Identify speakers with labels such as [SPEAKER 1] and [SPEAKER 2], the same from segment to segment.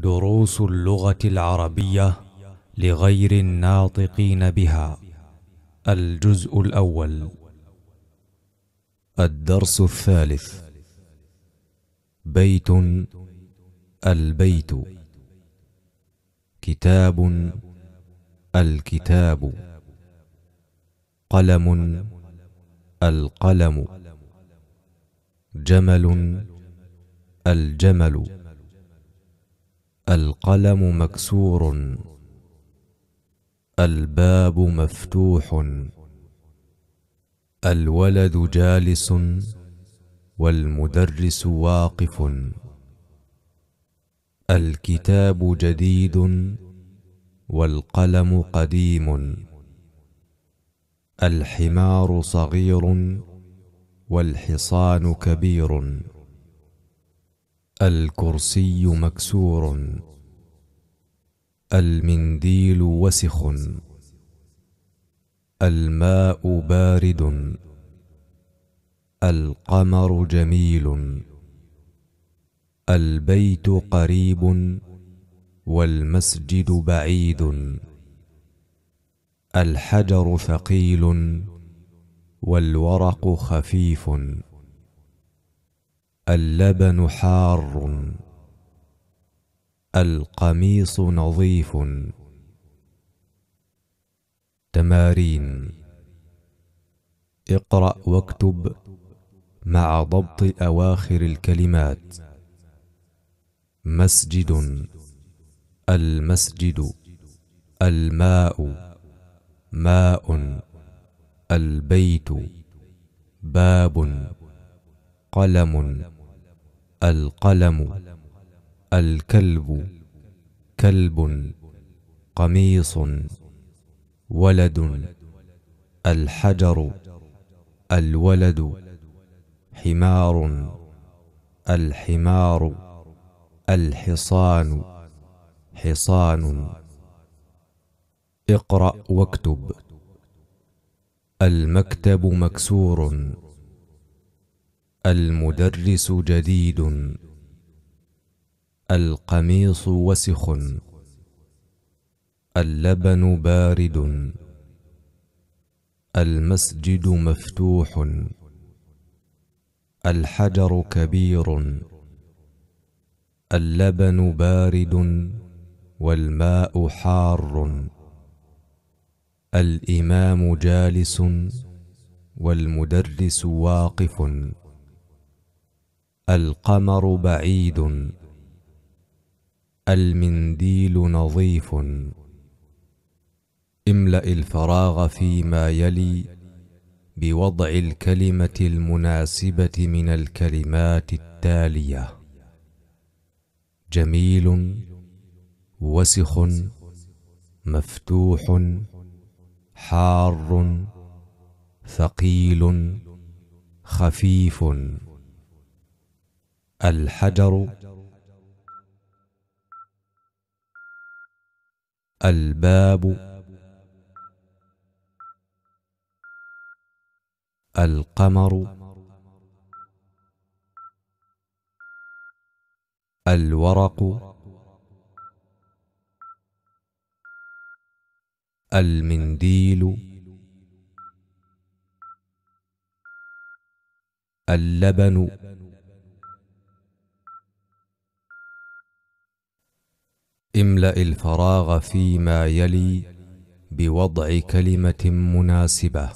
[SPEAKER 1] دروس اللغة العربية لغير الناطقين بها الجزء الأول الدرس الثالث بيت البيت كتاب الكتاب قلم القلم جمل الجمل القلم مكسور الباب مفتوح الولد جالس والمدرس واقف الكتاب جديد والقلم قديم الحمار صغير والحصان كبير الكرسي مكسور المنديل وسخ الماء بارد القمر جميل البيت قريب والمسجد بعيد الحجر ثقيل والورق خفيف اللبن حار القميص نظيف تمارين اقرأ واكتب مع ضبط أواخر الكلمات مسجد المسجد الماء ماء البيت باب قلم القلم الكلب كلب قميص ولد الحجر الولد حمار الحمار الحصان حصان اقرأ واكتب المكتب مكسور المدرس جديد القميص وسخ اللبن بارد المسجد مفتوح الحجر كبير اللبن بارد والماء حار الامام جالس والمدرس واقف القمر بعيد المنديل نظيف املا الفراغ فيما يلي بوضع الكلمه المناسبه من الكلمات التاليه جميل وسخ مفتوح حار ثقيل خفيف الحجر الباب القمر الورق المنديل اللبن املا الفراغ فيما يلي بوضع كلمه مناسبه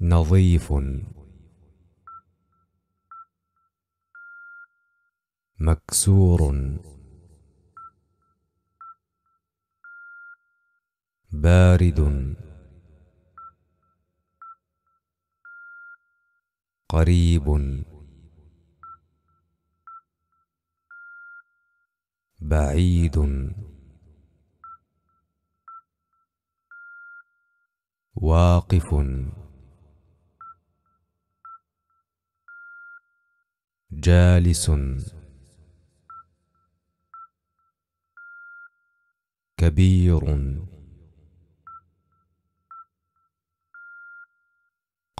[SPEAKER 1] نظيف مكسور بارد قريب بعيد واقف جالس كبير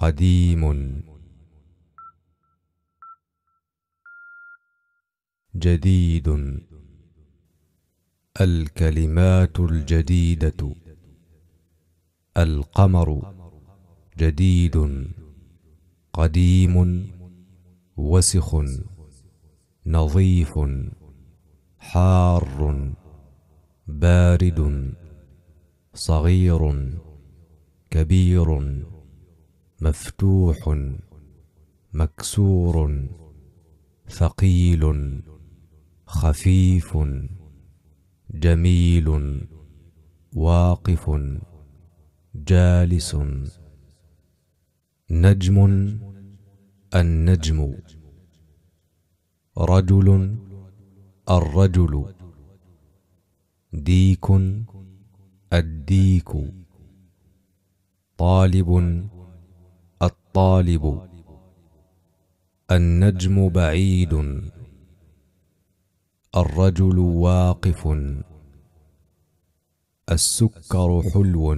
[SPEAKER 1] قديم جديد الكلمات الجديدة القمر جديد قديم وسخ نظيف حار بارد صغير كبير مفتوح مكسور ثقيل خفيف جميل واقف جالس نجم النجم رجل الرجل ديك الديك طالب الطالب النجم بعيد الرجل واقف السكر حلو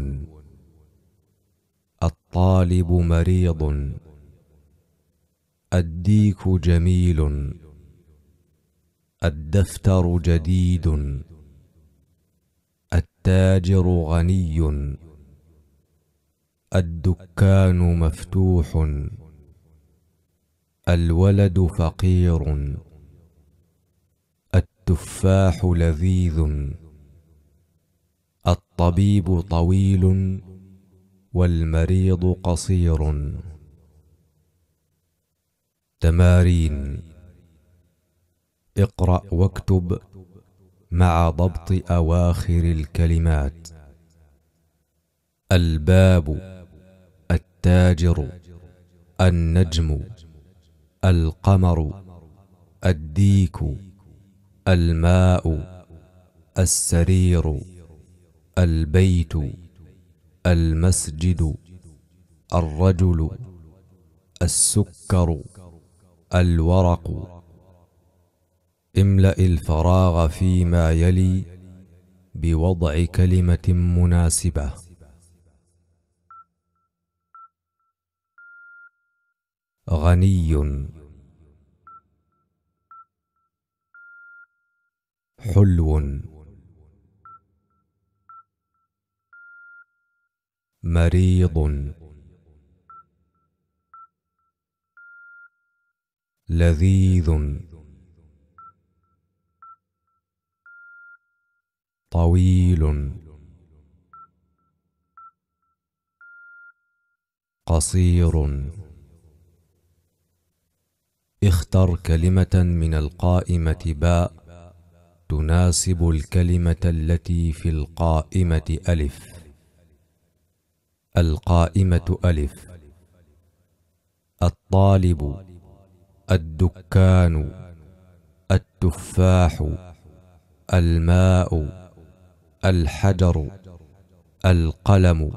[SPEAKER 1] الطالب مريض الديك جميل الدفتر جديد التاجر غني الدكان مفتوح الولد فقير التفاح لذيذ الطبيب طويل والمريض قصير تمارين اقرا واكتب مع ضبط اواخر الكلمات الباب التاجر النجم القمر الديك الماء السرير البيت المسجد الرجل السكر الورق املأ الفراغ فيما يلي بوضع كلمة مناسبة غني حلو مريض لذيذ طويل قصير اختر كلمة من القائمة باء تناسب الكلمة التي في القائمة ألف القائمة ألف الطالب الدكان التفاح الماء الحجر القلم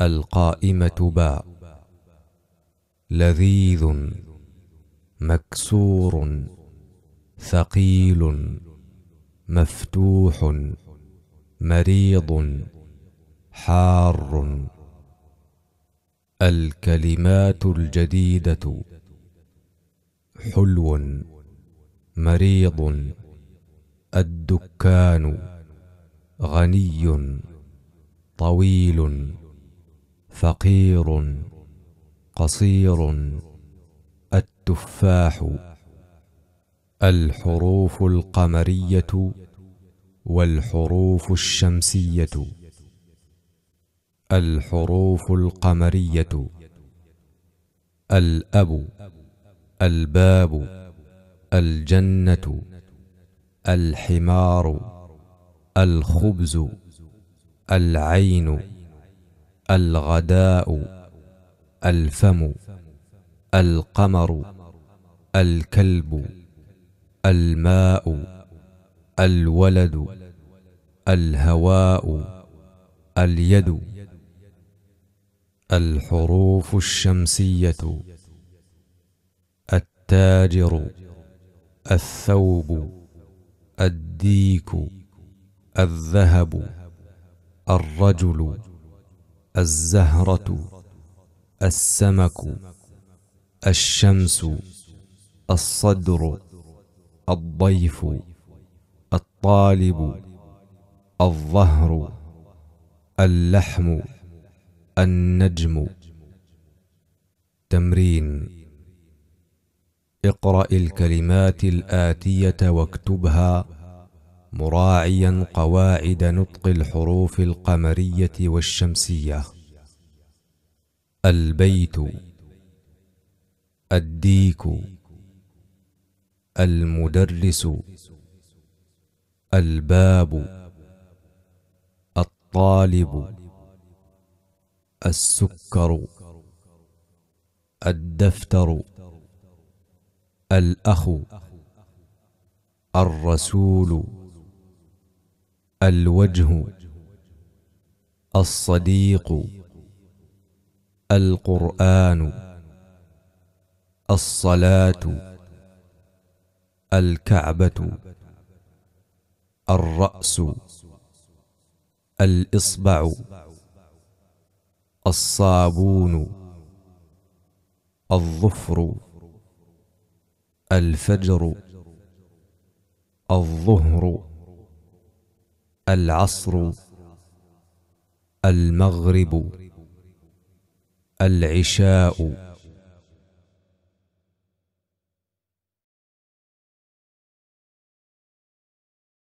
[SPEAKER 1] القائمة باء لذيذ مكسور ثقيل مفتوح مريض حار الكلمات الجديده حلو مريض الدكان غني طويل فقير قصير التفاح الحروف القمريه والحروف الشمسيه الحروف القمريه الاب الباب الجنه الحمار الخبز العين الغداء الفم القمر الكلب الماء الولد الهواء اليد الحروف الشمسيه التاجر الثوب الديك الذهب الرجل الزهره السمك الشمس الصدر الضيف الطالب الظهر اللحم النجم تمرين اقرأ الكلمات الآتية واكتبها مراعيا قواعد نطق الحروف القمرية والشمسية البيت الديك المدرس الباب الطالب السكر الدفتر الأخ الرسول الوجه الصديق القرآن الصلاة الكعبة الرأس الإصبع الصابون الظفر الفجر الظهر العصر المغرب العشاء